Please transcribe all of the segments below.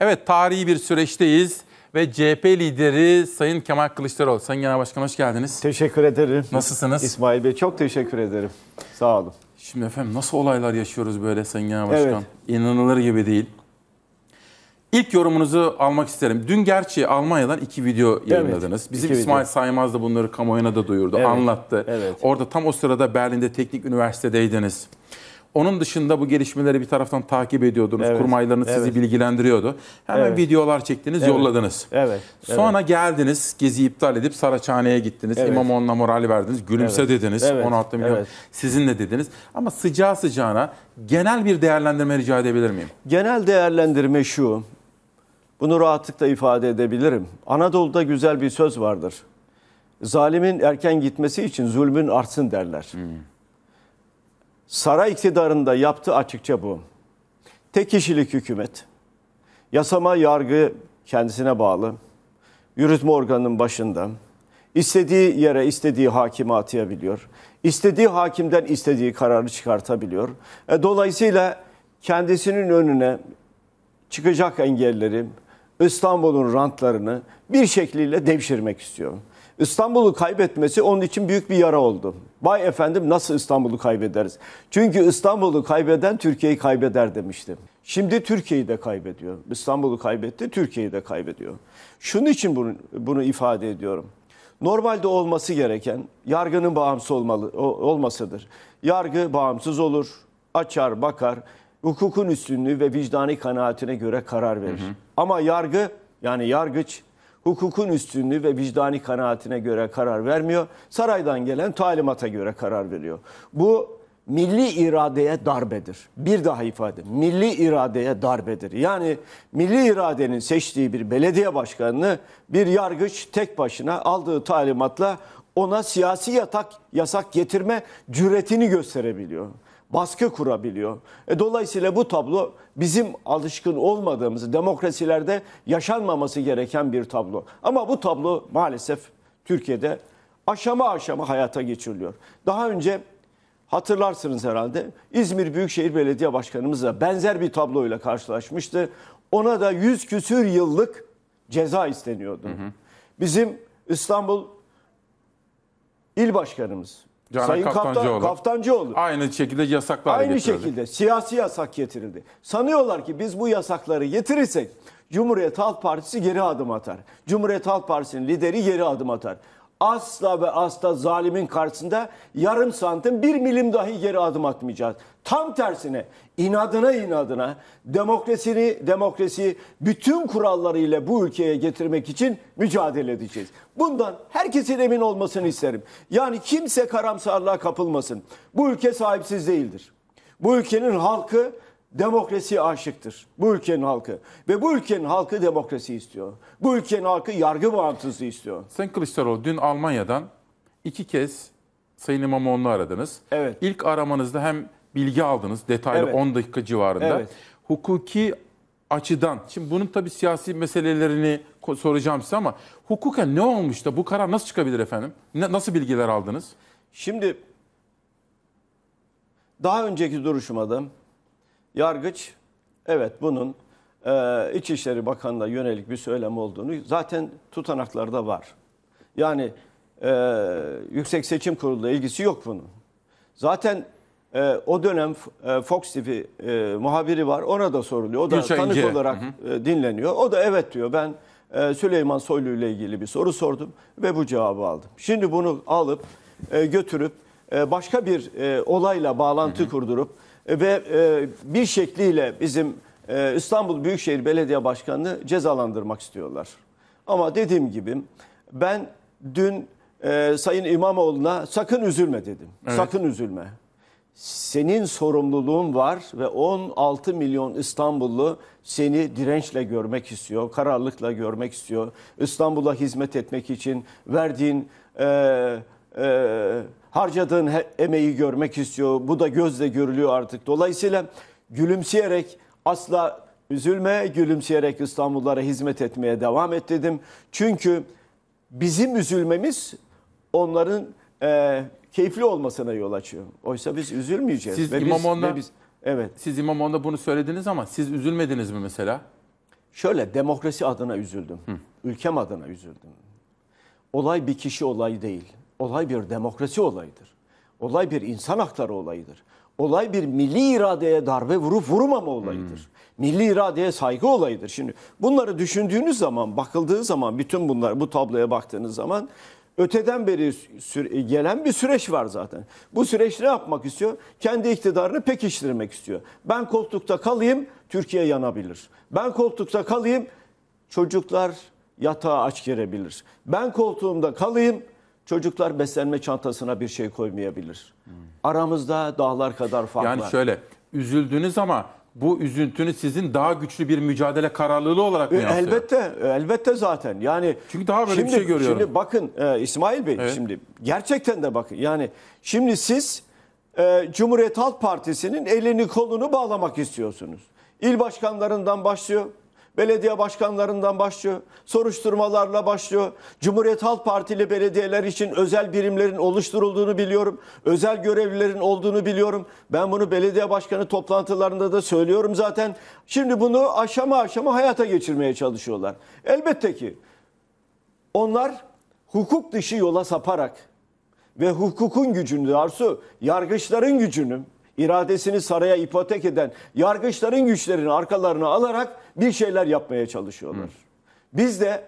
Evet tarihi bir süreçteyiz ve CHP lideri Sayın Kemal Kılıçdaroğlu. Sayın Genel Başkan hoş geldiniz. Teşekkür ederim. Nasılsınız? İsmail Bey çok teşekkür ederim. Sağ olun. Şimdi efendim nasıl olaylar yaşıyoruz böyle Sayın Genel Başkan? Evet. İnanılır gibi değil. İlk yorumunuzu almak isterim. Dün gerçi Almanya'dan iki video yayınladınız. Evet, Bizim iki İsmail video. Saymaz da bunları kamuoyuna da duyurdu, evet, anlattı. Evet. Orada tam o sırada Berlin'de teknik üniversitedeydiniz. Onun dışında bu gelişmeleri bir taraftan takip ediyordunuz. Evet. Kurmaylarınız evet. sizi bilgilendiriyordu. Hemen evet. videolar çektiniz, evet. yolladınız. Evet. Sonra evet. geldiniz, gezi iptal edip Saraçhane'ye gittiniz. Evet. İmamoğlu'na moral verdiniz. Gülümse evet. dediniz. Evet. 16 milyon evet. sizinle dediniz. Ama sıcağı sıcağına genel bir değerlendirme rica edebilir miyim? Genel değerlendirme şu. Bunu rahatlıkla ifade edebilirim. Anadolu'da güzel bir söz vardır. Zalimin erken gitmesi için zulmün artsın derler. Hmm saray iktidarında yaptığı açıkça bu. Tek kişilik hükümet, yasama yargı kendisine bağlı, yürütme organının başında, istediği yere istediği hakimi atayabiliyor, istediği hakimden istediği kararı çıkartabiliyor. E, dolayısıyla kendisinin önüne çıkacak engelleri, İstanbul'un rantlarını bir şekliyle devşirmek istiyor. İstanbul'u kaybetmesi onun için büyük bir yara oldu. Vay efendim nasıl İstanbul'u kaybederiz? Çünkü İstanbul'u kaybeden Türkiye'yi kaybeder demiştim. Şimdi Türkiye'yi de kaybediyor. İstanbul'u kaybetti, Türkiye'yi de kaybediyor. Şunun için bunu, bunu ifade ediyorum. Normalde olması gereken yargının bağımsız olmalı, olmasıdır. Yargı bağımsız olur, açar, bakar, hukukun üstünlüğü ve vicdani kanaatine göre karar verir. Hı hı. Ama yargı yani yargıç hukukun üstünlüğü ve vicdani kanaatine göre karar vermiyor. Saraydan gelen talimata göre karar veriyor. Bu milli iradeye darbedir. Bir daha ifade. Milli iradeye darbedir. Yani milli iradenin seçtiği bir belediye başkanını bir yargıç tek başına aldığı talimatla ona siyasi yatak yasak getirme cüretini gösterebiliyor baskı kurabiliyor. E, dolayısıyla bu tablo bizim alışkın olmadığımız demokrasilerde yaşanmaması gereken bir tablo. Ama bu tablo maalesef Türkiye'de aşama aşama hayata geçiriliyor. Daha önce hatırlarsınız herhalde İzmir Büyükşehir Belediye Başkanımızla benzer bir tabloyla karşılaşmıştı. Ona da yüz küsür yıllık ceza isteniyordu. Hı hı. Bizim İstanbul İl Başkanımız Canan Sayın Kaftancıoğlu. Kaftancıoğlu. Aynı şekilde yasaklar Aynı getirildi. şekilde siyasi yasak getirildi. Sanıyorlar ki biz bu yasakları getirirsek Cumhuriyet Halk Partisi geri adım atar. Cumhuriyet Halk Partisi'nin lideri geri adım atar asla ve asla zalimin karşısında yarım santim bir milim dahi geri adım atmayacağız. Tam tersine inadına inadına demokrasini demokrasi bütün kurallarıyla bu ülkeye getirmek için mücadele edeceğiz. Bundan herkesin emin olmasını isterim. Yani kimse karamsarlığa kapılmasın. Bu ülke sahipsiz değildir. Bu ülkenin halkı demokrasi aşıktır. Bu ülkenin halkı. Ve bu ülkenin halkı demokrasi istiyor. Bu ülkenin halkı yargı bağımsızlığı istiyor. Sayın Kılıçdaroğlu dün Almanya'dan iki kez Sayın İmamoğlu'nu aradınız. Evet. İlk aramanızda hem bilgi aldınız detaylı evet. 10 dakika civarında. Evet. Hukuki açıdan, şimdi bunun tabii siyasi meselelerini soracağım size ama hukuka ne olmuş da bu karar nasıl çıkabilir efendim? Ne, nasıl bilgiler aldınız? Şimdi daha önceki duruşmada yargıç evet bunun e, İçişleri Bakanı'na yönelik bir söylem olduğunu zaten tutanaklarda var. Yani e, Yüksek Seçim Kurulu'yla ilgisi yok bunun. Zaten e, o dönem e, Fox TV e, muhabiri var ona da soruluyor. O da Gülşen tanık İnce. olarak hı hı. E, dinleniyor. O da evet diyor ben e, Süleyman Soylu ile ilgili bir soru sordum ve bu cevabı aldım. Şimdi bunu alıp e, götürüp e, başka bir e, olayla bağlantı hı hı. kurdurup ve e, bir şekliyle bizim e, İstanbul Büyükşehir Belediye Başkanı'nı cezalandırmak istiyorlar. Ama dediğim gibi ben dün e, Sayın İmamoğlu'na sakın üzülme dedim. Evet. Sakın üzülme. Senin sorumluluğun var ve 16 milyon İstanbullu seni dirençle görmek istiyor, kararlılıkla görmek istiyor. İstanbul'a hizmet etmek için verdiğin... E, e, harcadığın emeği görmek istiyor. Bu da gözle görülüyor artık. Dolayısıyla gülümseyerek asla üzülme, gülümseyerek İstanbullara hizmet etmeye devam et dedim. Çünkü bizim üzülmemiz onların e, keyifli olmasına yol açıyor. Oysa biz üzülmeyeceğiz. Siz ve İmamoğlu'na, biz, evet. siz İmamoğlu'na bunu söylediniz ama siz üzülmediniz mi mesela? Şöyle demokrasi adına üzüldüm. Hı. Ülkem adına üzüldüm. Olay bir kişi olay değil. Olay bir demokrasi olayıdır. Olay bir insan hakları olayıdır. Olay bir milli iradeye darbe vurup vurmama olayıdır. Hmm. Milli iradeye saygı olayıdır. Şimdi bunları düşündüğünüz zaman, bakıldığı zaman, bütün bunlar bu tabloya baktığınız zaman öteden beri gelen bir süreç var zaten. Bu süreç ne yapmak istiyor? Kendi iktidarını pekiştirmek istiyor. Ben koltukta kalayım, Türkiye yanabilir. Ben koltukta kalayım, çocuklar yatağa aç girebilir. Ben koltuğumda kalayım, Çocuklar beslenme çantasına bir şey koymayabilir. Aramızda dağlar kadar fark var. Yani şöyle üzüldünüz ama bu üzüntünü sizin daha güçlü bir mücadele kararlılığı olarak mı e, yansıyor? Elbette, elbette zaten. Yani çünkü daha böyle şimdi, bir şey görüyorum. Şimdi bakın e, İsmail Bey, evet. şimdi gerçekten de bakın. Yani şimdi siz e, Cumhuriyet Halk Partisi'nin elini kolunu bağlamak istiyorsunuz. İl başkanlarından başlıyor, belediye başkanlarından başlıyor, soruşturmalarla başlıyor. Cumhuriyet Halk Partili belediyeler için özel birimlerin oluşturulduğunu biliyorum. Özel görevlilerin olduğunu biliyorum. Ben bunu belediye başkanı toplantılarında da söylüyorum zaten. Şimdi bunu aşama aşama hayata geçirmeye çalışıyorlar. Elbette ki onlar hukuk dışı yola saparak ve hukukun gücünü, arsu yargıçların gücünü iradesini saraya ipotek eden yargıçların güçlerini arkalarına alarak bir şeyler yapmaya çalışıyorlar. Biz de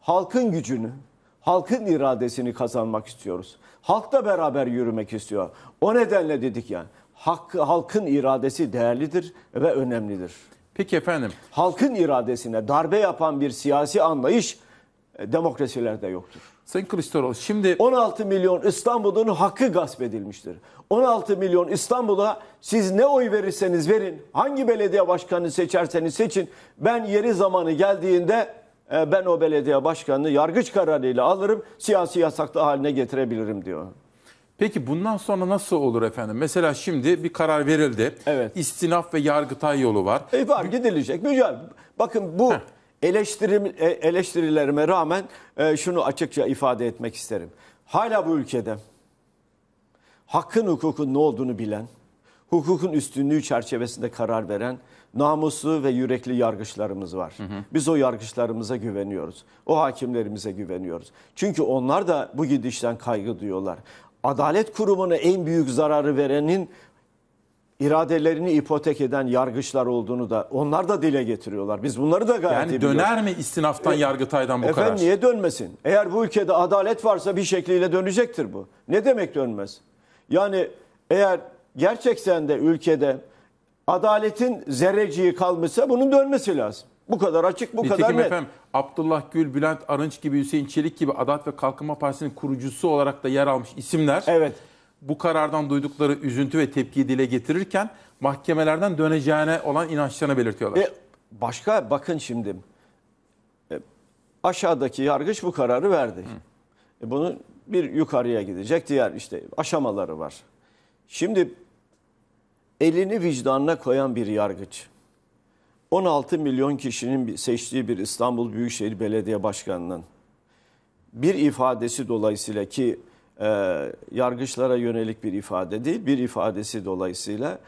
halkın gücünü, halkın iradesini kazanmak istiyoruz. Halkla beraber yürümek istiyor. O nedenle dedik yani hakkı, halkın iradesi değerlidir ve önemlidir. Peki efendim. Halkın iradesine darbe yapan bir siyasi anlayış e, demokrasilerde yoktur. Sayın Kılıçdaroğlu şimdi... 16 milyon İstanbul'un hakkı gasp edilmiştir. 16 milyon İstanbul'a siz ne oy verirseniz verin, hangi belediye başkanını seçerseniz seçin. Ben yeri zamanı geldiğinde e, ben o belediye başkanını yargıç kararıyla alırım, siyasi yasaklı haline getirebilirim diyor. Peki bundan sonra nasıl olur efendim? Mesela şimdi bir karar verildi. Evet. İstinaf ve yargıtay yolu var. E var gidilecek. Mücadele. Bakın bu... Heh Eleştirim, e, eleştirilerime rağmen e, şunu açıkça ifade etmek isterim. Hala bu ülkede hakkın hukukun ne olduğunu bilen, hukukun üstünlüğü çerçevesinde karar veren namuslu ve yürekli yargıçlarımız var. Hı hı. Biz o yargıçlarımıza güveniyoruz. O hakimlerimize güveniyoruz. Çünkü onlar da bu gidişten kaygı duyuyorlar. Adalet kurumuna en büyük zararı verenin iradelerini ipotek eden yargıçlar olduğunu da onlar da dile getiriyorlar. Biz bunları da gayet yani iyi biliyoruz. döner mi istinaftan e, yargıtaydan bu efendim, karar? Efendim niye dönmesin? Eğer bu ülkede adalet varsa bir şekliyle dönecektir bu. Ne demek dönmez? Yani eğer gerçekten de ülkede adaletin zerreciği kalmışsa bunun dönmesi lazım. Bu kadar açık, bu Nitekim kadar net. efendim Abdullah Gül, Bülent Arınç gibi, Hüseyin Çelik gibi Adalet ve Kalkınma Partisi'nin kurucusu olarak da yer almış isimler. Evet bu karardan duydukları üzüntü ve tepkiyi dile getirirken mahkemelerden döneceğine olan inançlarını belirtiyorlar. E, başka bakın şimdi e, aşağıdaki yargıç bu kararı verdi. Hı. E, bunun bir yukarıya gidecek diğer işte aşamaları var. Şimdi elini vicdanına koyan bir yargıç. 16 milyon kişinin seçtiği bir İstanbul Büyükşehir Belediye Başkanı'nın bir ifadesi dolayısıyla ki e, yargıçlara yönelik bir ifade değil, bir ifadesi dolayısıyla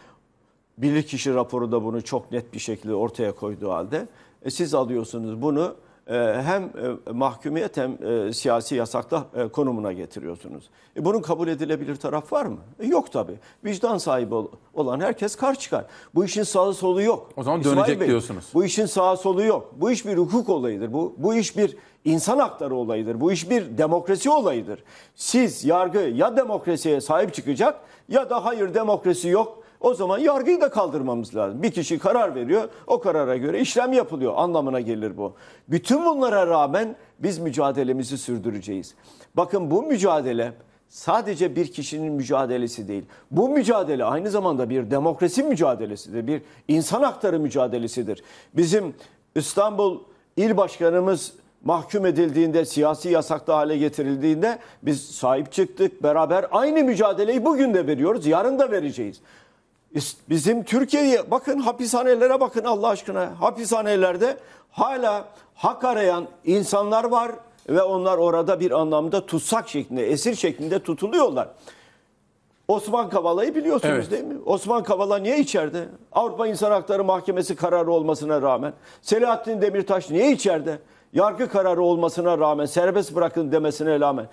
bilirkişi raporu da bunu çok net bir şekilde ortaya koyduğu halde e, siz alıyorsunuz bunu e, hem e, mahkumiyet hem e, siyasi yasakla e, konumuna getiriyorsunuz. E, bunun kabul edilebilir taraf var mı? E, yok tabii. Vicdan sahibi olan herkes kar çıkar. Bu işin sağı solu yok. O zaman İsmail dönecek Bey, diyorsunuz. Bu işin sağı solu yok. Bu iş bir hukuk olayıdır. Bu, bu iş bir insan hakları olayıdır. Bu iş bir demokrasi olayıdır. Siz yargı ya demokrasiye sahip çıkacak ya da hayır demokrasi yok o zaman yargıyı da kaldırmamız lazım. Bir kişi karar veriyor, o karara göre işlem yapılıyor anlamına gelir bu. Bütün bunlara rağmen biz mücadelemizi sürdüreceğiz. Bakın bu mücadele sadece bir kişinin mücadelesi değil. Bu mücadele aynı zamanda bir demokrasi mücadelesidir, bir insan hakları mücadelesidir. Bizim İstanbul İl Başkanımız mahkum edildiğinde, siyasi yasaklı hale getirildiğinde biz sahip çıktık. Beraber aynı mücadeleyi bugün de veriyoruz, yarın da vereceğiz. Bizim Türkiye'ye bakın hapishanelere bakın Allah aşkına. Hapishanelerde hala hak arayan insanlar var ve onlar orada bir anlamda tutsak şeklinde, esir şeklinde tutuluyorlar. Osman Kavala'yı biliyorsunuz evet. değil mi? Osman Kavala niye içeride? Avrupa İnsan Hakları Mahkemesi kararı olmasına rağmen. Selahattin Demirtaş niye içeride? Yargı kararı olmasına rağmen serbest bırakın demesine rağmen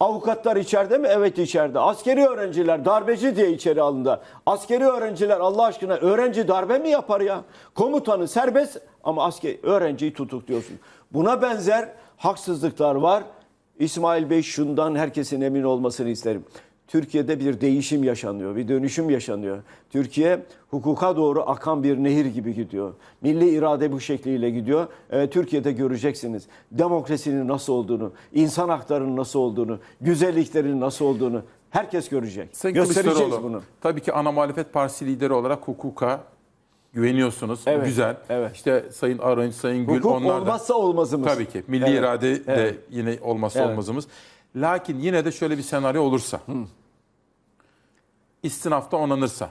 Avukatlar içeride mi? Evet içeride. Askeri öğrenciler darbeci diye içeri alındı. Askeri öğrenciler Allah aşkına öğrenci darbe mi yapar ya? Komutanı serbest ama asker öğrenciyi tutukluyorsun. Buna benzer haksızlıklar var. İsmail Bey şundan herkesin emin olmasını isterim. Türkiye'de bir değişim yaşanıyor, bir dönüşüm yaşanıyor. Türkiye hukuka doğru akan bir nehir gibi gidiyor. Milli irade bu şekliyle gidiyor. E, Türkiye'de göreceksiniz demokrasinin nasıl olduğunu, insan haklarının nasıl olduğunu, güzelliklerin nasıl olduğunu herkes görecek. Sayın Göstereceğiz bunu. Tabii ki ana muhalefet partisi lideri olarak hukuka güveniyorsunuz. Evet, Güzel. Evet. İşte Sayın Arınç, Sayın Gül Hukuk onlar da. Hukuk olmazsa olmazımız. Tabii ki. Milli evet, irade evet. de yine olmazsa evet. olmazımız. Lakin yine de şöyle bir senaryo olursa. Hı. İstinafta onanırsa.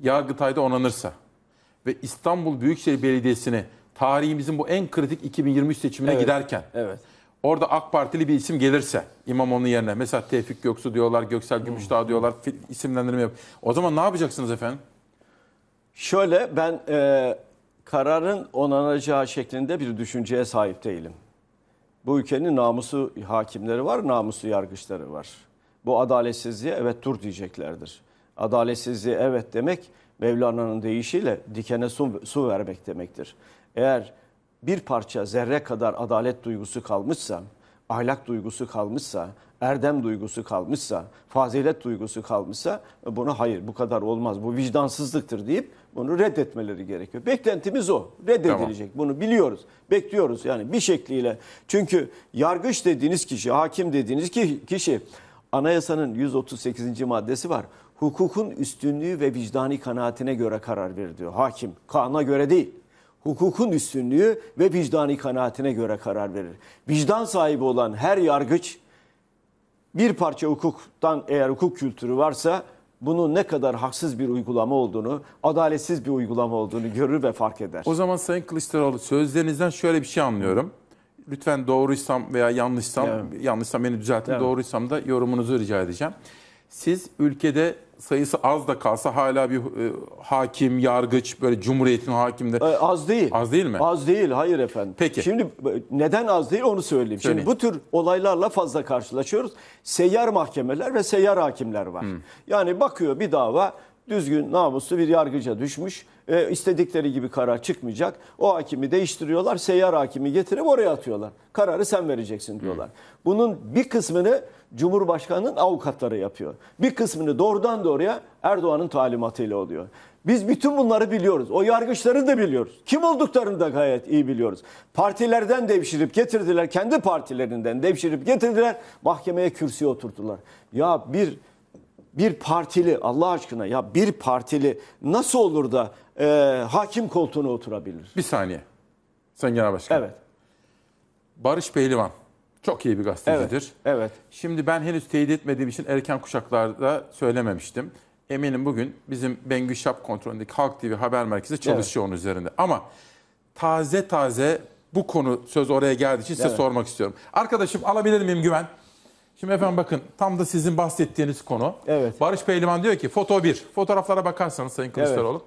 Yargıtay'da onanırsa ve İstanbul Büyükşehir Belediyesi'ni tarihimizin bu en kritik 2023 seçimine evet, giderken evet. orada AK Partili bir isim gelirse onun yerine mesela Tevfik Göksu diyorlar, Göksel Gümüşdağ diyorlar isimlendirme yap. O zaman ne yapacaksınız efendim? Şöyle ben e, kararın onanacağı şeklinde bir düşünceye sahip değilim. Bu ülkenin namusu hakimleri var, namusu yargıçları var. Bu adaletsizliğe evet dur diyeceklerdir. Adaletsizliğe evet demek Mevlana'nın deyişiyle dikene su, su vermek demektir. Eğer bir parça zerre kadar adalet duygusu kalmışsa ahlak duygusu kalmışsa, erdem duygusu kalmışsa, fazilet duygusu kalmışsa e, bunu hayır bu kadar olmaz bu vicdansızlıktır deyip bunu reddetmeleri gerekiyor. Beklentimiz o. Reddedilecek. Tamam. Bunu biliyoruz. Bekliyoruz yani bir şekliyle. Çünkü yargıç dediğiniz kişi, hakim dediğiniz kişi anayasanın 138. maddesi var. Hukukun üstünlüğü ve vicdani kanaatine göre karar veriliyor. Hakim kanuna göre değil hukukun üstünlüğü ve vicdani kanaatine göre karar verir. Vicdan sahibi olan her yargıç bir parça hukuktan eğer hukuk kültürü varsa bunun ne kadar haksız bir uygulama olduğunu, adaletsiz bir uygulama olduğunu görür ve fark eder. O zaman Sayın Kılıçdaroğlu sözlerinizden şöyle bir şey anlıyorum. Lütfen doğruysam veya yanlışsam, evet. yanlışsam beni düzeltin, evet. doğruysam da yorumunuzu rica edeceğim. Siz ülkede sayısı az da kalsa hala bir e, hakim, yargıç böyle cumhuriyetin hakimde. E, az değil. Az değil mi? Az değil hayır efendim. Peki. Şimdi e, neden az değil onu söyleyeyim. söyleyeyim. Şimdi bu tür olaylarla fazla karşılaşıyoruz. Seyyar mahkemeler ve seyyar hakimler var. Hmm. Yani bakıyor bir dava düzgün namuslu bir yargıca düşmüş e, istedikleri gibi karar çıkmayacak. O hakimi değiştiriyorlar. Seyyar hakimi getirip oraya atıyorlar. Kararı sen vereceksin diyorlar. Bunun bir kısmını Cumhurbaşkanı'nın avukatları yapıyor. Bir kısmını doğrudan doğruya Erdoğan'ın talimatıyla oluyor. Biz bütün bunları biliyoruz. O yargıçları da biliyoruz. Kim olduklarını da gayet iyi biliyoruz. Partilerden devşirip getirdiler. Kendi partilerinden devşirip getirdiler. Mahkemeye kürsüye oturttular. Ya bir bir partili Allah aşkına ya bir partili nasıl olur da e, hakim koltuğuna oturabilir? Bir saniye. sen Genel Başkan. Evet. Barış Pehlivan. Çok iyi bir gazetecidir. Evet, evet. Şimdi ben henüz teyit etmediğim için erken kuşaklarda söylememiştim. Eminim bugün bizim Bengü Şap kontrolündeki Halk TV haber merkezi çalışıyor evet. onun üzerinde. Ama taze taze bu konu söz oraya geldiği için evet. size sormak istiyorum. Arkadaşım alabilir miyim güven? Şimdi efendim bakın tam da sizin bahsettiğiniz konu. Evet. Barış Pehlivan diyor ki foto 1. Fotoğraflara bakarsanız Sayın Kılıçdaroğlu.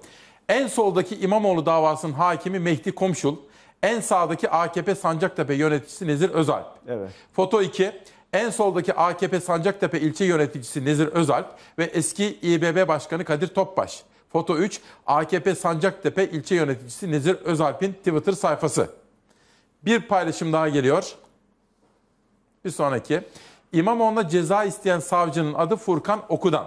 Evet. En soldaki İmamoğlu davasının hakimi Mehdi Komşul. En sağdaki AKP Sancaktepe yöneticisi Nezir Özalp. Evet. Foto 2. En soldaki AKP Sancaktepe ilçe yöneticisi Nezir Özalp ve eski İBB Başkanı Kadir Topbaş. Foto 3. AKP Sancaktepe ilçe yöneticisi Nezir Özalp'in Twitter sayfası. Bir paylaşım daha geliyor. Bir sonraki. İmamoğlu'na ceza isteyen savcının adı Furkan Okudan.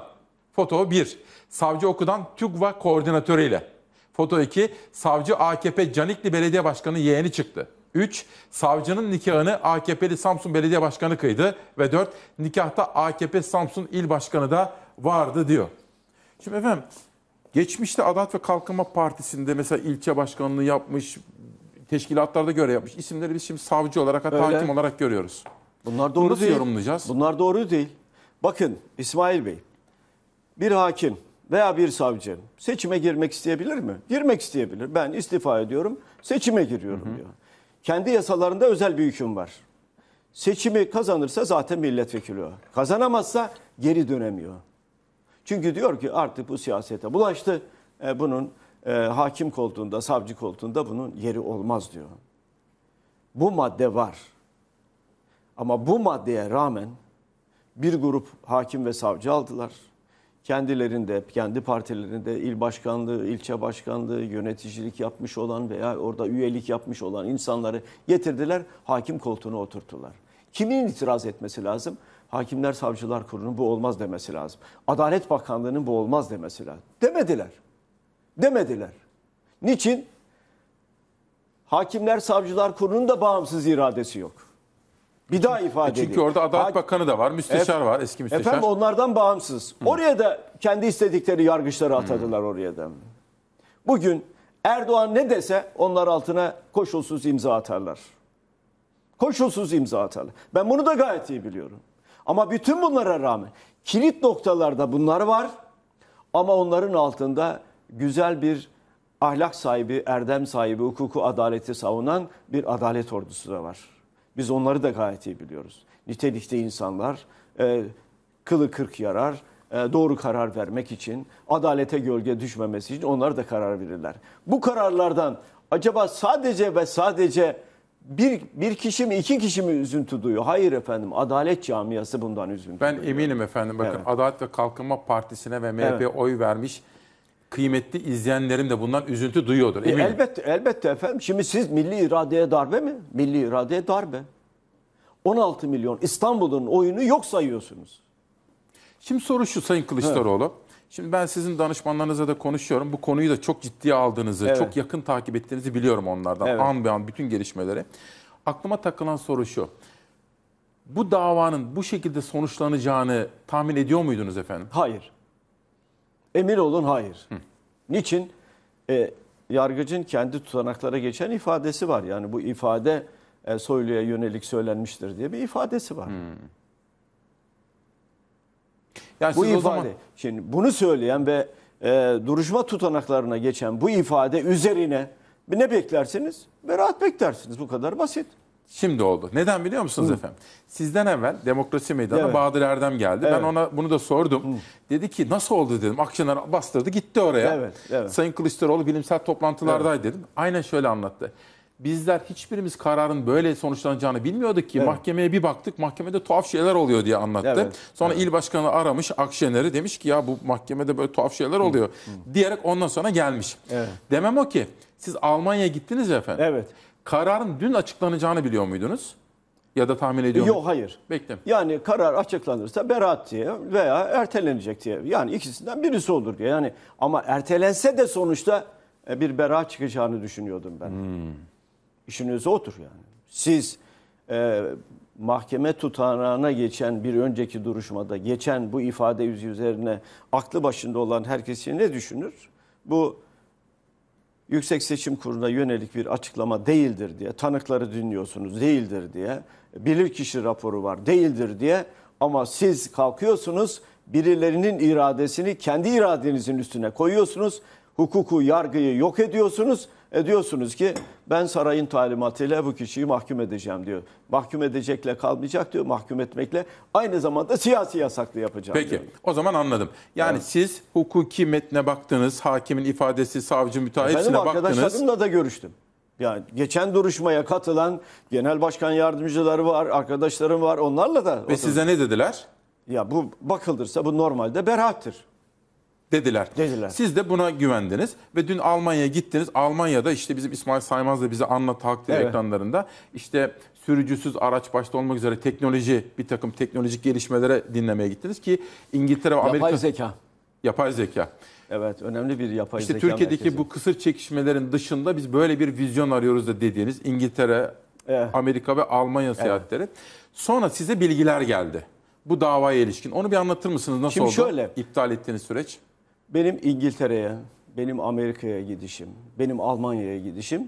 Foto 1. Savcı Okudan TÜGVA koordinatörüyle. Foto 2. Savcı AKP Canikli Belediye Başkanı yeğeni çıktı. 3. Savcının nikahını AKP'li Samsun Belediye Başkanı kıydı. Ve 4. Nikahta AKP Samsun İl Başkanı da vardı diyor. Şimdi efendim geçmişte Adalet ve Kalkınma Partisi'nde mesela ilçe başkanlığı yapmış, teşkilatlarda görev yapmış. isimleri biz şimdi savcı olarak, hatta hakim olarak görüyoruz. Bunlar doğru Nasıl değil. yorumlayacağız? Bunlar doğru değil. Bakın İsmail Bey, bir hakim veya bir savcı seçime girmek isteyebilir mi? Girmek isteyebilir. Ben istifa ediyorum, seçime giriyorum hı hı. diyor. Kendi yasalarında özel bir hüküm var. Seçimi kazanırsa zaten milletvekili o. Kazanamazsa geri dönemiyor. Çünkü diyor ki artık bu siyasete bulaştı. E, bunun e, hakim koltuğunda, savcı koltuğunda bunun yeri olmaz diyor. Bu madde var. Ama bu maddeye rağmen bir grup hakim ve savcı aldılar. Kendilerinde, kendi partilerinde il başkanlığı, ilçe başkanlığı, yöneticilik yapmış olan veya orada üyelik yapmış olan insanları getirdiler, hakim koltuğuna oturttular. Kimin itiraz etmesi lazım? Hakimler Savcılar Kurulu'nun bu olmaz demesi lazım. Adalet Bakanlığı'nın bu olmaz demesi lazım. Demediler. Demediler. Niçin? Hakimler Savcılar Kurulu'nun da bağımsız iradesi yok. Bir daha ifade e edeyim. Çünkü orada Adalet Bakanı da var, müsteşar var, eski müsteşar. Efendim onlardan bağımsız. Oraya da kendi istedikleri yargıçları atadılar oraya da. Bugün Erdoğan ne dese onlar altına koşulsuz imza atarlar. Koşulsuz imza atarlar. Ben bunu da gayet iyi biliyorum. Ama bütün bunlara rağmen kilit noktalarda bunlar var. Ama onların altında güzel bir ahlak sahibi, erdem sahibi, hukuku, adaleti savunan bir adalet ordusu da var. Biz onları da gayet iyi biliyoruz. Nitelikte insanlar e, kılı kırk yarar, e, doğru karar vermek için, adalete gölge düşmemesi için onlar da karar verirler. Bu kararlardan acaba sadece ve sadece bir, bir kişi mi iki kişi mi üzüntü duyuyor? Hayır efendim adalet camiası bundan üzüntü ben duyuyor. Ben eminim efendim bakın evet. Adalet ve Kalkınma Partisi'ne ve MHP evet. oy vermiş kıymetli izleyenlerim de bundan üzüntü duyuyordur. E, elbette, elbette efendim. Şimdi siz milli iradeye darbe mi? Milli iradeye darbe. 16 milyon İstanbul'un oyunu yok sayıyorsunuz. Şimdi soru şu Sayın Kılıçdaroğlu. Evet. Şimdi ben sizin danışmanlarınızla da konuşuyorum. Bu konuyu da çok ciddiye aldığınızı, evet. çok yakın takip ettiğinizi biliyorum onlardan. Evet. An be an bütün gelişmeleri. Aklıma takılan soru şu. Bu davanın bu şekilde sonuçlanacağını tahmin ediyor muydunuz efendim? Hayır. Emin olun hayır. Hı. Niçin? E, yargıcın kendi tutanaklara geçen ifadesi var. Yani bu ifade e, Soylu'ya yönelik söylenmiştir diye bir ifadesi var. Hmm. Yani bu ifade, zaman... şimdi bunu söyleyen ve e, duruşma tutanaklarına geçen bu ifade üzerine ne beklersiniz? Beraat beklersiniz. Bu kadar basit. Şimdi oldu. Neden biliyor musunuz Hı. efendim? Sizden evvel demokrasi meydanına evet. Bahadır Erdem geldi. Evet. Ben ona bunu da sordum. Hı. Dedi ki nasıl oldu dedim. Akşener bastırdı gitti oraya. Evet, evet. Sayın Kılıçdaroğlu bilimsel toplantılardaydı evet. dedim. Aynen şöyle anlattı. Bizler hiçbirimiz kararın böyle sonuçlanacağını bilmiyorduk ki. Evet. Mahkemeye bir baktık mahkemede tuhaf şeyler oluyor diye anlattı. Evet. Sonra evet. il başkanı aramış Akşener'i demiş ki ya bu mahkemede böyle tuhaf şeyler oluyor. Hı. Hı. Diyerek ondan sonra gelmiş. Evet. Demem o ki siz Almanya'ya gittiniz efendim. Evet. Kararın dün açıklanacağını biliyor muydunuz? Ya da tahmin ediyor Yok hayır. Bekle. Yani karar açıklanırsa beraat diye veya ertelenecek diye. Yani ikisinden birisi olur diye. Yani ama ertelense de sonuçta e, bir beraat çıkacağını düşünüyordum ben. Hmm. İşinize otur yani. Siz e, mahkeme tutanağına geçen bir önceki duruşmada geçen bu ifade yüzü üzerine aklı başında olan herkes ne düşünür? Bu Yüksek Seçim Kurulu'na yönelik bir açıklama değildir diye, tanıkları dinliyorsunuz değildir diye, bilirkişi raporu var değildir diye ama siz kalkıyorsunuz birilerinin iradesini kendi iradenizin üstüne koyuyorsunuz, hukuku, yargıyı yok ediyorsunuz e diyorsunuz ki ben sarayın talimatıyla bu kişiyi mahkum edeceğim diyor. Mahkum edecekle kalmayacak diyor. Mahkum etmekle aynı zamanda siyasi yasaklı yapacağım Peki diyor. o zaman anladım. Yani evet. siz hukuki metne baktınız, hakimin ifadesi, savcı müteahhit baktınız. Benim arkadaşlarımla da görüştüm. Yani geçen duruşmaya katılan genel başkan yardımcıları var, arkadaşlarım var onlarla da. Ve size ne dediler? Ya bu bakıldırsa bu normalde beraattir dediler. Dediler. Siz de buna güvendiniz ve dün Almanya'ya gittiniz. Almanya'da işte bizim İsmail Saymaz da bize anlat halk evet. ekranlarında. İşte sürücüsüz araç başta olmak üzere teknoloji bir takım teknolojik gelişmelere dinlemeye gittiniz ki İngiltere ve Amerika... Yapay zeka. Yapay zeka. Evet önemli bir yapay işte zeka Türkiye'deki merkezi. bu kısır çekişmelerin dışında biz böyle bir vizyon arıyoruz da dediğiniz İngiltere, evet. Amerika ve Almanya evet. seyahatleri. Sonra size bilgiler geldi. Bu davaya ilişkin. Onu bir anlatır mısınız? Nasıl Şimdi oldu? Şöyle, İptal ettiğiniz süreç. Benim İngiltere'ye, benim Amerika'ya gidişim, benim Almanya'ya gidişim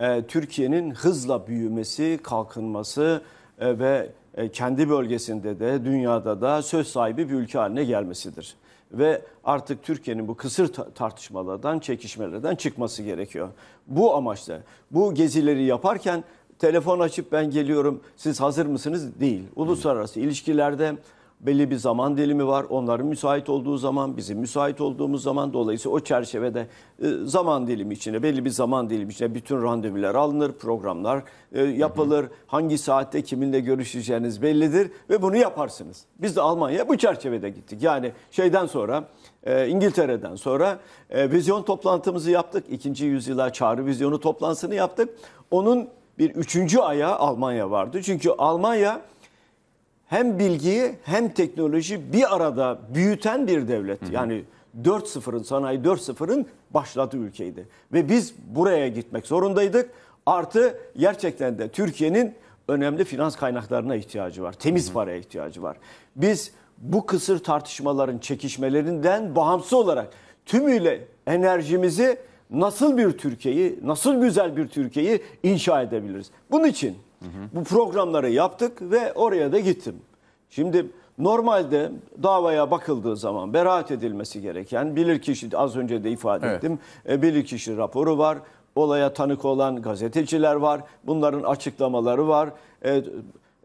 e, Türkiye'nin hızla büyümesi, kalkınması e, ve e, kendi bölgesinde de dünyada da söz sahibi bir ülke haline gelmesidir. Ve artık Türkiye'nin bu kısır tartışmalardan, çekişmelerden çıkması gerekiyor. Bu amaçla bu gezileri yaparken telefon açıp ben geliyorum siz hazır mısınız değil. Uluslararası ilişkilerde belli bir zaman dilimi var. Onların müsait olduğu zaman, bizim müsait olduğumuz zaman dolayısıyla o çerçevede e, zaman dilimi içinde, belli bir zaman dilimi içinde bütün randevular alınır, programlar e, yapılır. Hı hı. Hangi saatte kiminle görüşeceğiniz bellidir ve bunu yaparsınız. Biz de Almanya bu çerçevede gittik. Yani şeyden sonra e, İngiltere'den sonra vizyon toplantımızı yaptık. İkinci yüzyıla çağrı vizyonu toplantısını yaptık. Onun bir üçüncü ayağı Almanya vardı. Çünkü Almanya hem bilgiyi hem teknoloji bir arada büyüten bir devlet. Yani 4 sanayi 4-0'ın başladığı ülkeydi. Ve biz buraya gitmek zorundaydık. Artı gerçekten de Türkiye'nin önemli finans kaynaklarına ihtiyacı var. Temiz hı paraya ihtiyacı var. Biz bu kısır tartışmaların, çekişmelerinden bağımsız olarak tümüyle enerjimizi nasıl bir Türkiye'yi, nasıl güzel bir Türkiye'yi inşa edebiliriz? Bunun için bu programları yaptık ve oraya da gittim. Şimdi normalde davaya bakıldığı zaman beraat edilmesi gereken bilirkişi az önce de ifade evet. ettim. E, bilirkişi raporu var. Olaya tanık olan gazeteciler var. Bunların açıklamaları var. E,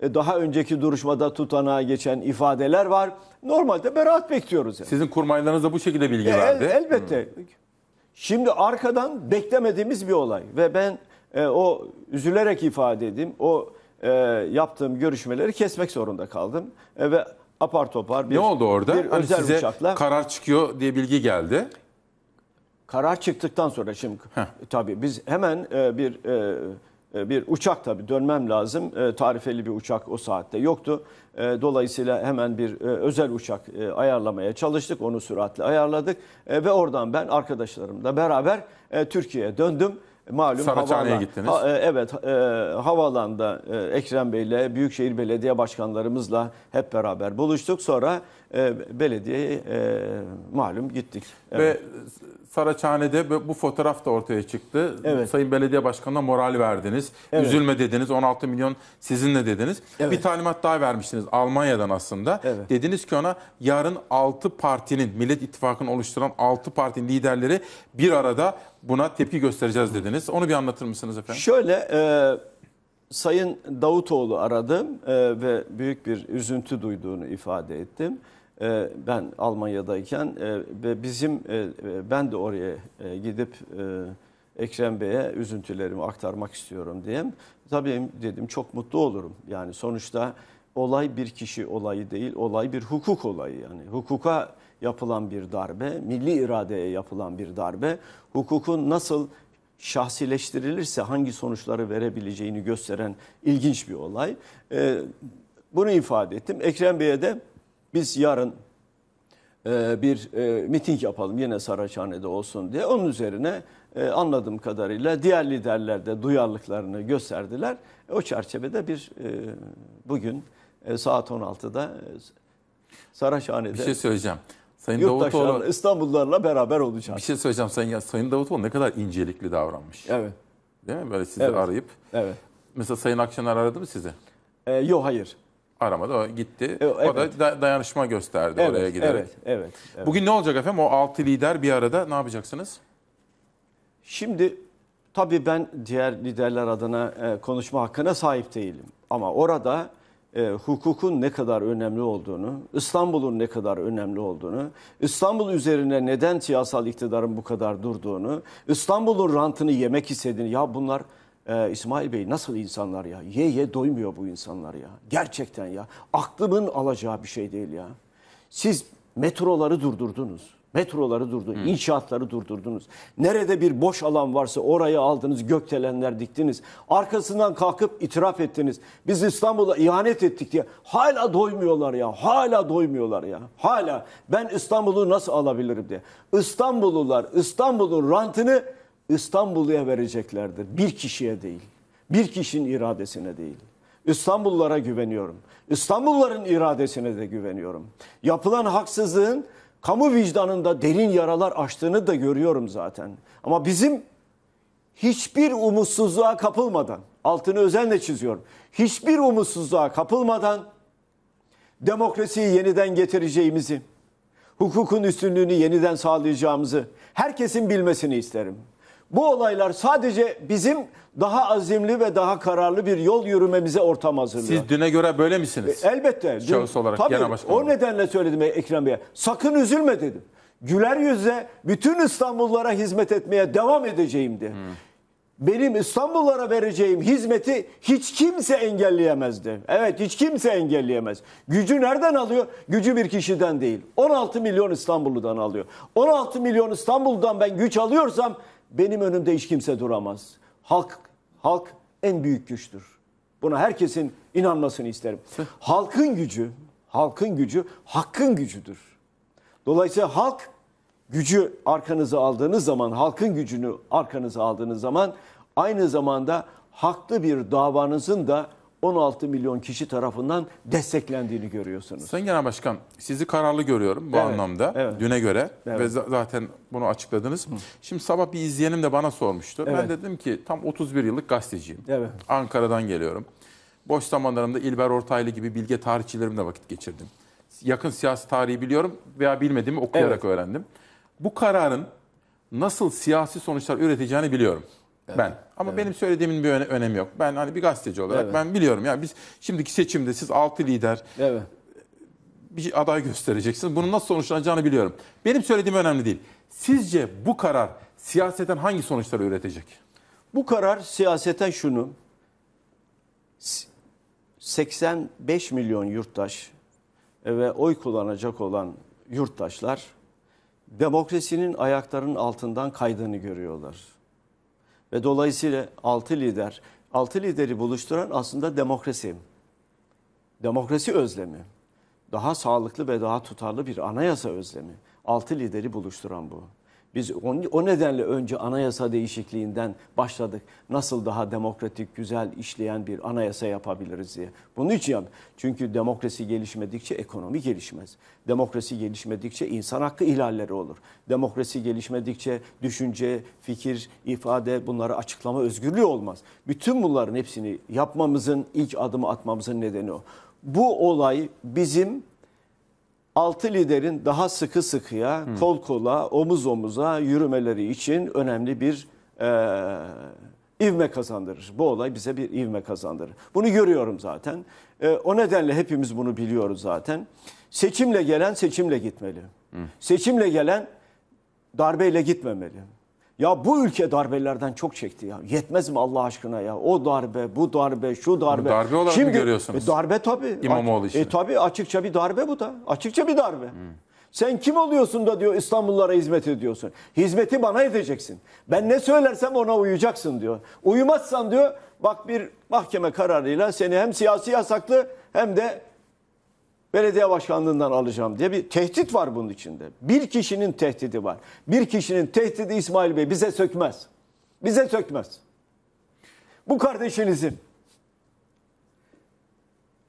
e, daha önceki duruşmada tutanağa geçen ifadeler var. Normalde beraat bekliyoruz. Yani. Sizin kurmaylarınız da bu şekilde bilgi verdi. El, elbette. Hı. Hmm. Şimdi arkadan beklemediğimiz bir olay ve ben e, o üzülerek ifade edeyim o e, yaptığım görüşmeleri kesmek zorunda kaldım. E, ve apar topar bir Ne oldu orada? Bir hani özel size uçakla karar çıkıyor diye bilgi geldi. karar çıktıktan sonra şimdi Heh. tabii biz hemen e, bir e, e bir uçak tabii dönmem lazım. E, tarifeli bir uçak o saatte yoktu. E, dolayısıyla hemen bir e, özel uçak e, ayarlamaya çalıştık. Onu süratle ayarladık E, ve oradan ben arkadaşlarımla beraber e, Türkiye'ye döndüm malum Saraçhane'ye gittiniz. Ha- e, evet e, havalanda e, Ekrem Bey'le Büyükşehir Belediye Başkanlarımızla hep beraber buluştuk. Sonra e, ee, belediyeye e, malum gittik. Evet. Ve Saraçhane'de bu fotoğraf da ortaya çıktı. Evet. Sayın Belediye Başkanı'na moral verdiniz. Evet. Üzülme dediniz. 16 milyon sizinle dediniz. Evet. Bir talimat daha vermiştiniz Almanya'dan aslında. Evet. Dediniz ki ona yarın 6 partinin, Millet İttifakı'nı oluşturan 6 partinin liderleri bir arada buna tepki göstereceğiz dediniz. Onu bir anlatır mısınız efendim? Şöyle... E... Sayın Davutoğlu aradım e, ve büyük bir üzüntü duyduğunu ifade ettim. Ee, ben Almanya'dayken e, ve bizim e, e, ben de oraya gidip Ekrem Bey'e üzüntülerimi aktarmak istiyorum diye. Tabii dedim çok mutlu olurum. Yani sonuçta olay bir kişi olayı değil, olay bir hukuk olayı. Yani hukuka yapılan bir darbe, milli iradeye yapılan bir darbe. Hukukun nasıl şahsileştirilirse hangi sonuçları verebileceğini gösteren ilginç bir olay. Ee, bunu ifade ettim. Ekrem Bey'e de biz yarın e, bir e, miting yapalım yine Saraçhane'de olsun diye. Onun üzerine e, anladığım kadarıyla diğer liderler de duyarlılıklarını gösterdiler. E, o çerçevede bir e, bugün e, saat 16'da e, Saraçhane'de... Bir şey söyleyeceğim. Sayın Davutoğlu İstanbullularla beraber olacağız. Bir şey söyleyeceğim Sayın Sayın Davutoğlu ne kadar incelikli davranmış. Evet. Değil mi? Böyle sizi evet. arayıp. Evet. Mesela Sayın Akşener aradı mı sizi? Ee, yok hayır. Aramadı e, o gitti. evet. O da, dayanışma gösterdi evet, oraya giderek. Evet, evet, evet. Bugün ne olacak efendim? O altı lider bir arada ne yapacaksınız? Şimdi tabii ben diğer liderler adına e, konuşma hakkına sahip değilim. Ama orada e, hukukun ne kadar önemli olduğunu, İstanbul'un ne kadar önemli olduğunu, İstanbul üzerine neden siyasal iktidarın bu kadar durduğunu, İstanbul'un rantını yemek istediğini, ya bunlar ee, İsmail Bey nasıl insanlar ya? Ye ye doymuyor bu insanlar ya. Gerçekten ya. Aklımın alacağı bir şey değil ya. Siz metroları durdurdunuz. Metroları durdurdunuz, hmm. inşaatları durdurdunuz. Nerede bir boş alan varsa orayı aldınız, gökdelenler diktiniz. Arkasından kalkıp itiraf ettiniz. Biz İstanbul'a ihanet ettik diye. Hala doymuyorlar ya, hala doymuyorlar ya. Hala ben İstanbul'u nasıl alabilirim diye. İstanbullular İstanbul'un rantını İstanbulluya vereceklerdir. Bir kişiye değil. Bir kişinin iradesine değil. İstanbullulara güveniyorum. İstanbulluların iradesine de güveniyorum. Yapılan haksızlığın kamu vicdanında derin yaralar açtığını da görüyorum zaten. Ama bizim hiçbir umutsuzluğa kapılmadan, altını özenle çiziyorum. Hiçbir umutsuzluğa kapılmadan demokrasiyi yeniden getireceğimizi, hukukun üstünlüğünü yeniden sağlayacağımızı herkesin bilmesini isterim. Bu olaylar sadece bizim daha azimli ve daha kararlı bir yol yürümemize ortam hazırlıyor. Siz düne göre böyle misiniz? E, elbette. Şahıs olarak tabii, genel başkan. O nedenle söyledim e, Ekrem Bey'e. Sakın üzülme dedim. Güler yüzle bütün İstanbullulara hizmet etmeye devam edeceğim diye. Hmm. benim İstanbullara vereceğim hizmeti hiç kimse engelleyemezdi. Evet hiç kimse engelleyemez. Gücü nereden alıyor? Gücü bir kişiden değil. 16 milyon İstanbulludan alıyor. 16 milyon İstanbul'dan ben güç alıyorsam benim önümde hiç kimse duramaz. Halk halk en büyük güçtür. Buna herkesin inanmasını isterim. halkın gücü, halkın gücü hakkın gücüdür. Dolayısıyla halk gücü arkanıza aldığınız zaman, halkın gücünü arkanıza aldığınız zaman aynı zamanda haklı bir davanızın da 16 milyon kişi tarafından desteklendiğini görüyorsunuz. Sayın Genel Başkan sizi kararlı görüyorum bu evet, anlamda evet. düne göre evet. ve zaten bunu açıkladınız. Hı. Şimdi sabah bir izleyenim de bana sormuştu. Evet. Ben dedim ki tam 31 yıllık gazeteciyim. Evet. Ankara'dan geliyorum. Boş zamanlarımda İlber Ortaylı gibi bilge tarihçilerimle vakit geçirdim. Yakın siyasi tarihi biliyorum veya bilmediğimi okuyarak evet. öğrendim. Bu kararın nasıl siyasi sonuçlar üreteceğini biliyorum. Evet. Ben. Ama evet. benim söylediğimin bir önemi yok. Ben hani bir gazeteci olarak evet. ben biliyorum ya biz şimdiki seçimde siz 6 lider evet. bir aday göstereceksiniz. Bunun nasıl sonuçlanacağını biliyorum. Benim söylediğim önemli değil. Sizce bu karar siyaseten hangi sonuçları üretecek? Bu karar siyaseten şunu 85 milyon yurttaş e, ve oy kullanacak olan yurttaşlar demokrasinin ayaklarının altından kaydığını görüyorlar. Ve dolayısıyla altı lider, altı lideri buluşturan aslında demokrasi. Demokrasi özlemi. Daha sağlıklı ve daha tutarlı bir anayasa özlemi. altı lideri buluşturan bu. Biz o nedenle önce anayasa değişikliğinden başladık. Nasıl daha demokratik, güzel işleyen bir anayasa yapabiliriz diye. Bunun için yap. Çünkü demokrasi gelişmedikçe ekonomi gelişmez. Demokrasi gelişmedikçe insan hakkı ihlalleri olur. Demokrasi gelişmedikçe düşünce, fikir, ifade bunları açıklama özgürlüğü olmaz. Bütün bunların hepsini yapmamızın, ilk adımı atmamızın nedeni o. Bu olay bizim altı liderin daha sıkı sıkıya, kol kola, omuz omuza yürümeleri için önemli bir e, ivme kazandırır. Bu olay bize bir ivme kazandırır. Bunu görüyorum zaten. E, o nedenle hepimiz bunu biliyoruz zaten. Seçimle gelen seçimle gitmeli. Hmm. Seçimle gelen darbeyle gitmemeli. Ya bu ülke darbelerden çok çekti ya. Yetmez mi Allah aşkına ya? O darbe, bu darbe, şu darbe. darbe olarak Şimdi, mı görüyorsunuz? E, darbe tabii. İmamoğlu işini. E tabii açıkça bir darbe bu da. Açıkça bir darbe. Hmm. Sen kim oluyorsun da diyor İstanbullulara hizmet ediyorsun. Hizmeti bana edeceksin. Ben ne söylersem ona uyuyacaksın diyor. Uyumazsan diyor bak bir mahkeme kararıyla seni hem siyasi yasaklı hem de belediye başkanlığından alacağım diye bir tehdit var bunun içinde. Bir kişinin tehdidi var. Bir kişinin tehdidi İsmail Bey bize sökmez. Bize sökmez. Bu kardeşinizin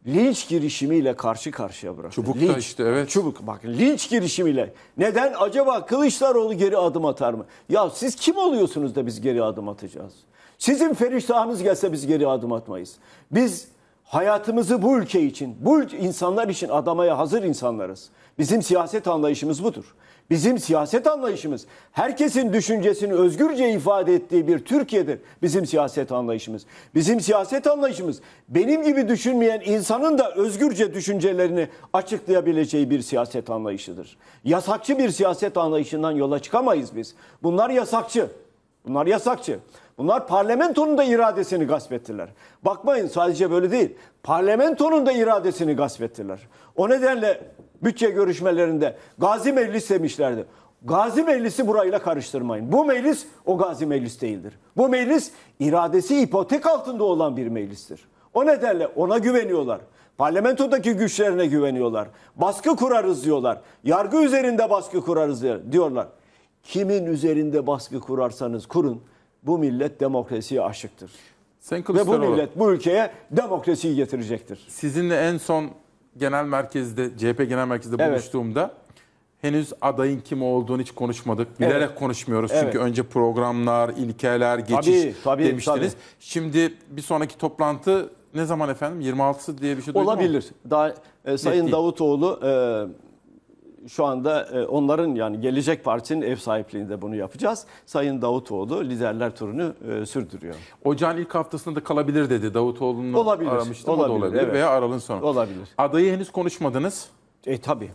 linç girişimiyle karşı karşıya bırakıyor. Çubuk linç, işte evet. Çubuk bak linç girişimiyle. Neden? Acaba Kılıçdaroğlu geri adım atar mı? Ya siz kim oluyorsunuz da biz geri adım atacağız? Sizin feriştahınız gelse biz geri adım atmayız. Biz hayatımızı bu ülke için, bu insanlar için adamaya hazır insanlarız. Bizim siyaset anlayışımız budur. Bizim siyaset anlayışımız herkesin düşüncesini özgürce ifade ettiği bir Türkiye'dir bizim siyaset anlayışımız. Bizim siyaset anlayışımız benim gibi düşünmeyen insanın da özgürce düşüncelerini açıklayabileceği bir siyaset anlayışıdır. Yasakçı bir siyaset anlayışından yola çıkamayız biz. Bunlar yasakçı. Bunlar yasakçı. Bunlar parlamentonun da iradesini gasp ettiler. Bakmayın sadece böyle değil. Parlamentonun da iradesini gasp ettiler. O nedenle bütçe görüşmelerinde Gazi Meclis demişlerdi. Gazi Meclisi burayla karıştırmayın. Bu meclis o Gazi Meclis değildir. Bu meclis iradesi ipotek altında olan bir meclistir. O nedenle ona güveniyorlar. Parlamentodaki güçlerine güveniyorlar. Baskı kurarız diyorlar. Yargı üzerinde baskı kurarız diyorlar. Kimin üzerinde baskı kurarsanız kurun bu millet demokrasiye aşıktır. Sayın Ve bu millet bu ülkeye demokrasiyi getirecektir. sizinle en son genel merkezde, CHP genel merkezde Evet. buluştuğumda henüz adayın kim olduğunu hiç konuşmadık. Bilerek Evet. konuşmuyoruz çünkü önce programlar, ilkeler, geçiş Tabii, tabii, demiştiniz. tabii. Şimdi bir sonraki toplantı ne zaman efendim? 26'sı diye bir şey duydum Olabilir. Daha e, Sayın Davutoğlu e, şu anda e, onların yani Gelecek partinin ev sahipliğinde bunu yapacağız. Sayın Davutoğlu liderler turunu e, sürdürüyor. Ocağın ilk haftasında da kalabilir dedi Davutoğlu'nun olabilir, aramıştım. Olabilir, olabilir evet. veya Aralık'ın sonu. Olabilir. Adayı henüz konuşmadınız. E tabii.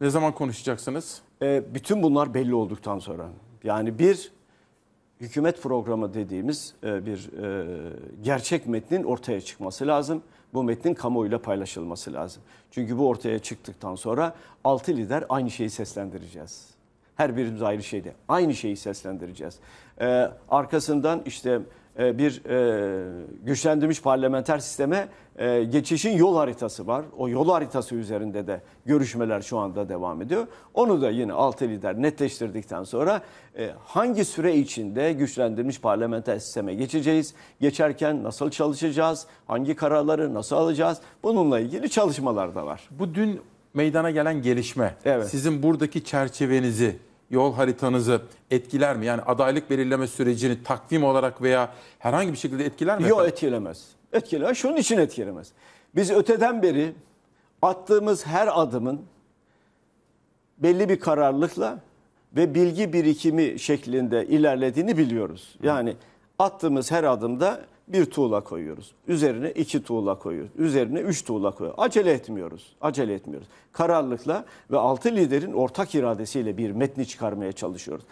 Ne zaman konuşacaksınız? E, bütün bunlar belli olduktan sonra. Yani bir hükümet programı dediğimiz e, bir e, gerçek metnin ortaya çıkması lazım bu metnin kamuoyuyla paylaşılması lazım. Çünkü bu ortaya çıktıktan sonra altı lider aynı şeyi seslendireceğiz. Her birimiz ayrı şeyde aynı şeyi seslendireceğiz. Ee, arkasından işte e, bir e, güçlendirilmiş parlamenter sisteme e, geçişin yol haritası var. O yol haritası üzerinde de görüşmeler şu anda devam ediyor. Onu da yine altı lider netleştirdikten sonra hangi süre içinde güçlendirilmiş parlamenter sisteme geçeceğiz, geçerken nasıl çalışacağız, hangi kararları nasıl alacağız bununla ilgili çalışmalar da var. Bu dün meydana gelen gelişme evet. sizin buradaki çerçevenizi yol haritanızı etkiler mi? Yani adaylık belirleme sürecini takvim olarak veya herhangi bir şekilde etkiler mi? Yok etkilemez. Etkilemez. Şunun için etkilemez. Biz öteden beri attığımız her adımın belli bir kararlılıkla ve bilgi birikimi şeklinde ilerlediğini biliyoruz. Yani attığımız her adımda bir tuğla koyuyoruz. Üzerine iki tuğla koyuyoruz. Üzerine üç tuğla koyuyoruz. Acele etmiyoruz. Acele etmiyoruz. Kararlılıkla ve altı liderin ortak iradesiyle bir metni çıkarmaya çalışıyoruz.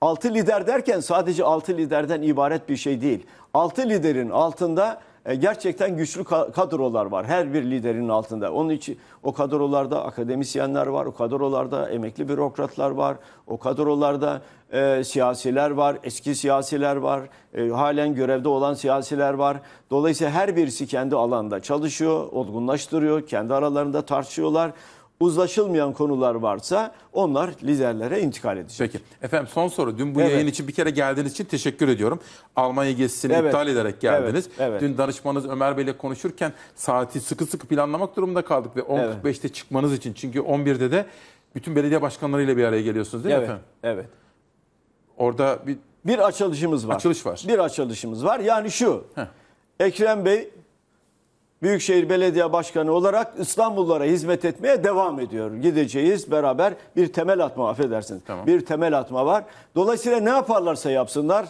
Altı lider derken sadece altı liderden ibaret bir şey değil. Altı liderin altında e, gerçekten güçlü kadrolar var her bir liderin altında. Onun için o kadrolarda akademisyenler var, o kadrolarda emekli bürokratlar var, o kadrolarda e, siyasiler var, eski siyasiler var, e, halen görevde olan siyasiler var. Dolayısıyla her birisi kendi alanda çalışıyor, olgunlaştırıyor, kendi aralarında tartışıyorlar uzlaşılmayan konular varsa onlar liderlere intikal edecek. Peki efendim son soru. Dün bu evet. yayın için bir kere geldiğiniz için teşekkür ediyorum. Almanya gezisini evet. iptal ederek geldiniz. Evet. Evet. Dün danışmanınız Ömer Bey ile konuşurken saati sıkı sıkı planlamak durumunda kaldık ve 10.45'te evet. çıkmanız için çünkü 11'de de bütün belediye başkanlarıyla bir araya geliyorsunuz değil evet. mi efendim? Evet. Orada bir bir açılışımız var. Açılış var. Bir açılışımız var. Yani şu. Heh. Ekrem Bey Büyükşehir Belediye Başkanı olarak İstanbullulara hizmet etmeye devam ediyor. Gideceğiz beraber bir temel atma affedersiniz. Tamam. Bir temel atma var. Dolayısıyla ne yaparlarsa yapsınlar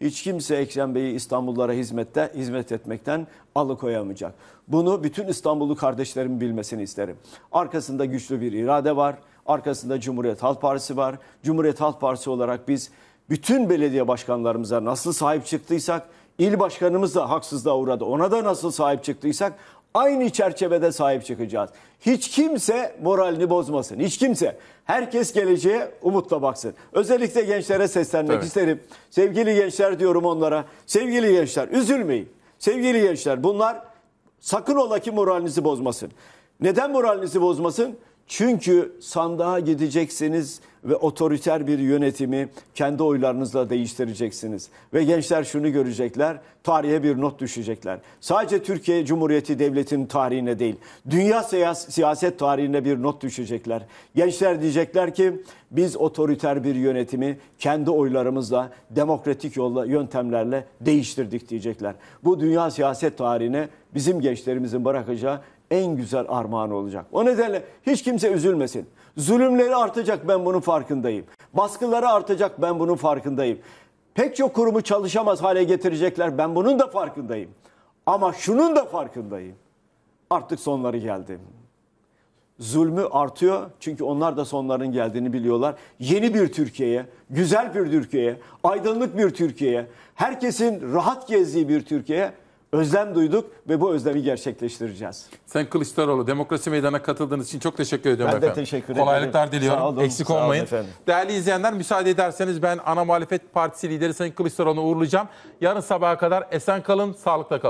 hiç kimse Ekrem Bey'i İstanbullulara hizmette hizmet etmekten alıkoyamayacak. Bunu bütün İstanbullu kardeşlerim bilmesini isterim. Arkasında güçlü bir irade var. Arkasında Cumhuriyet Halk Partisi var. Cumhuriyet Halk Partisi olarak biz bütün belediye başkanlarımıza nasıl sahip çıktıysak İl başkanımız da haksızlığa uğradı. Ona da nasıl sahip çıktıysak aynı çerçevede sahip çıkacağız. Hiç kimse moralini bozmasın. Hiç kimse. Herkes geleceğe umutla baksın. Özellikle gençlere seslenmek Tabii. isterim. Sevgili gençler diyorum onlara. Sevgili gençler üzülmeyin. Sevgili gençler bunlar sakın ola ki moralinizi bozmasın. Neden moralinizi bozmasın? Çünkü sandığa gideceksiniz ve otoriter bir yönetimi kendi oylarınızla değiştireceksiniz. Ve gençler şunu görecekler, tarihe bir not düşecekler. Sadece Türkiye Cumhuriyeti Devleti'nin tarihine değil, dünya siyaset tarihine bir not düşecekler. Gençler diyecekler ki biz otoriter bir yönetimi kendi oylarımızla, demokratik yolla, yöntemlerle değiştirdik diyecekler. Bu dünya siyaset tarihine bizim gençlerimizin bırakacağı en güzel armağan olacak. O nedenle hiç kimse üzülmesin. Zulümleri artacak ben bunun farkındayım. Baskıları artacak ben bunun farkındayım. Pek çok kurumu çalışamaz hale getirecekler ben bunun da farkındayım. Ama şunun da farkındayım. Artık sonları geldi. Zulmü artıyor çünkü onlar da sonların geldiğini biliyorlar. Yeni bir Türkiye'ye, güzel bir Türkiye'ye, aydınlık bir Türkiye'ye, herkesin rahat gezdiği bir Türkiye'ye özlem duyduk ve bu özlemi gerçekleştireceğiz. Sen Kılıçdaroğlu Demokrasi meydana katıldığınız için çok teşekkür ediyorum ben efendim. Ben de teşekkür ederim. Kolaylıklar diliyorum. Sağ olun, Eksik sağ olmayın. Efendim. Değerli izleyenler müsaade ederseniz ben ana muhalefet partisi lideri Sayın Kılıçdaroğlu'nu uğurlayacağım. Yarın sabaha kadar esen kalın, sağlıkla kalın.